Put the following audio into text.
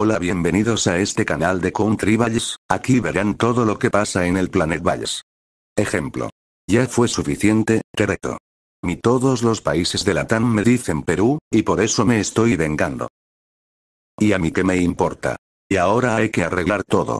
Hola bienvenidos a este canal de Country Valles, aquí verán todo lo que pasa en el Planet Valles. Ejemplo. Ya fue suficiente, te reto. Mi todos los países de Latam me dicen Perú, y por eso me estoy vengando. ¿Y a mí qué me importa? Y ahora hay que arreglar todo.